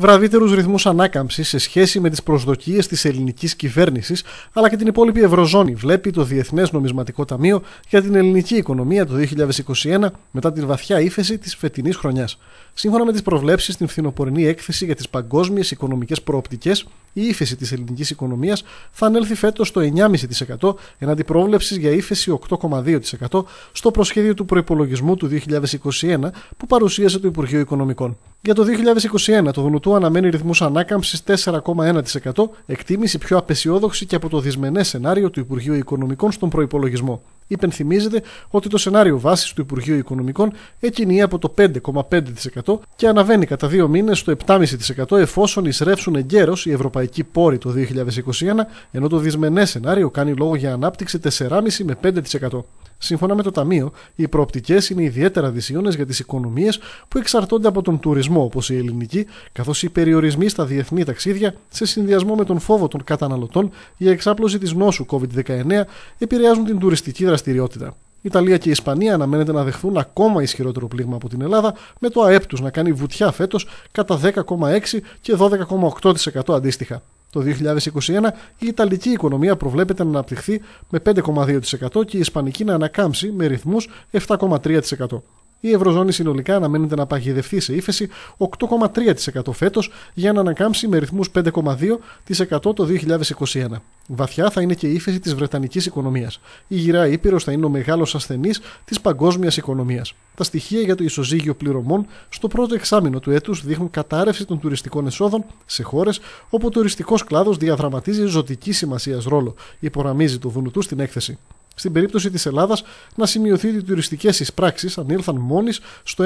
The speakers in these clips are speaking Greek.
βραβύτερου ρυθμούς ανάκαμψης σε σχέση με τις προσδοκίες της ελληνικής κυβέρνησης αλλά και την υπόλοιπη Ευρωζώνη, βλέπει το Διεθνές Νομισματικό Ταμείο για την ελληνική οικονομία το 2021 μετά την βαθιά ύφεση της φετινής χρονιάς. Σύμφωνα με τις προβλέψεις στην φθινοπορεινή έκθεση για τις παγκόσμιες οικονομικές προοπτικές, η ύφεση της ελληνικής οικονομίας θα ανέλθει φέτος στο 9,5% εναντί πρόβλεψης για ύφεση 8,2% στο προσχέδιο του προπολογισμού του 2021 που παρουσίασε το Υπουργείο Οικονομικών. Για το 2021, το ΔΝΤ αναμένει ρυθμούς ανάκαμψης 4,1%, εκτίμηση πιο απεσιόδοξη και από το δυσμενέ σενάριο του Υπουργείου Οικονομικών στον προπολογισμό. Υπενθυμίζεται ότι το σενάριο βάσης του Υπουργείου Οικονομικών εκκινεί από το 5,5% και αναβαίνει κατά δύο μήνες στο 7,5% εφόσον εισρεύσουν εγκαίρως οι ευρωπαϊκοί πόροι το 2021, ενώ το δυσμενέ σενάριο κάνει λόγο για ανάπτυξη 4,5 με 5%. Σύμφωνα με το Ταμείο, οι προοπτικές είναι ιδιαίτερα δυσίωνες για τις οικονομίες που εξαρτώνται από τον τουρισμό, όπως η ελληνική, καθώς οι περιορισμοί στα διεθνή ταξίδια, σε συνδυασμό με τον φόβο των καταναλωτών για εξάπλωση της νόσου COVID-19, επηρεάζουν την τουριστική δραστηριότητα. Ιταλία και η Ισπανία αναμένεται να δεχθούν ακόμα ισχυρότερο πλήγμα από την Ελλάδα, με το ΑΕΠ τους να κάνει βουτιά φέτος κατά 10,6 και 12,8% αντίστοιχα. Το 2021 η Ιταλική οικονομία προβλέπεται να αναπτυχθεί με 5,2% και η Ισπανική να ανακάμψει με ρυθμούς 7,3%. Η Ευρωζώνη συνολικά αναμένεται να παγιδευτεί σε ύφεση 8,3% φέτος για να ανακάμψει με ρυθμούς 5,2% το 2021. Βαθιά θα είναι και η ύφεση της Βρετανικής οικονομίας. Η γυρά Ήπειρος θα είναι ο μεγάλος ασθενής της παγκόσμιας οικονομίας. Τα στοιχεία για το ισοζύγιο πληρωμών στο πρώτο εξάμεινο του έτους δείχνουν κατάρρευση των τουριστικών εσόδων σε χώρες όπου ο τουριστικός κλάδος διαδραματίζει ζωτική σημασία ρόλο, υπογραμμίζει το Δουνουτού στην έκθεση. Στην περίπτωση της Ελλάδας, να σημειωθεί ότι οι τουριστικές εισπράξεις ανήλθαν μόλι στο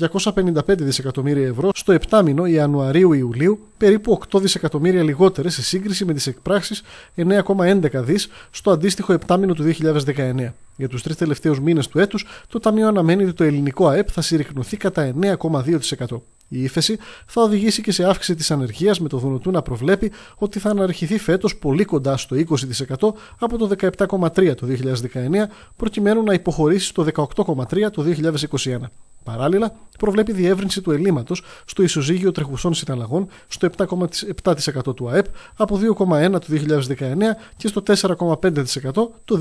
1,255 δισεκατομμύρια ευρώ στο 7 μήνο Ιανουαρίου-Ιουλίου, περίπου 8 δισεκατομμύρια λιγότερες σε σύγκριση με τις εκπράξεις 9,11 δις στο αντίστοιχο 7 μήνο του 2019. Για τους τρεις τελευταίους μήνες του έτους, το Ταμείο αναμένει ότι το ελληνικό ΑΕΠ θα συρρυκνωθεί κατά 9,2% η ύφεση θα οδηγήσει και σε αύξηση της ανεργίας, με το Δονοτού να προβλέπει ότι θα αναρχηθεί φέτος πολύ κοντά στο 20% από το 17,3% το 2019, προκειμένου να υποχωρήσει στο 18,3% το 2021. Παράλληλα, προβλέπει διεύρυνση του ελλείμματος στο ισοζύγιο τρεχουσών συναλλαγών στο 7,7% του ΑΕΠ από 2,1% το 2019 και στο 4,5% το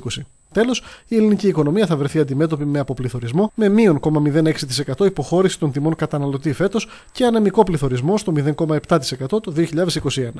2020. Τέλος, η ελληνική οικονομία θα βρεθεί αντιμέτωπη με αποπληθωρισμό με μείον 0,06% υποχώρηση των τιμών καταναλωτή φέτος και ανεμικό πληθωρισμό στο 0,7% το 2021.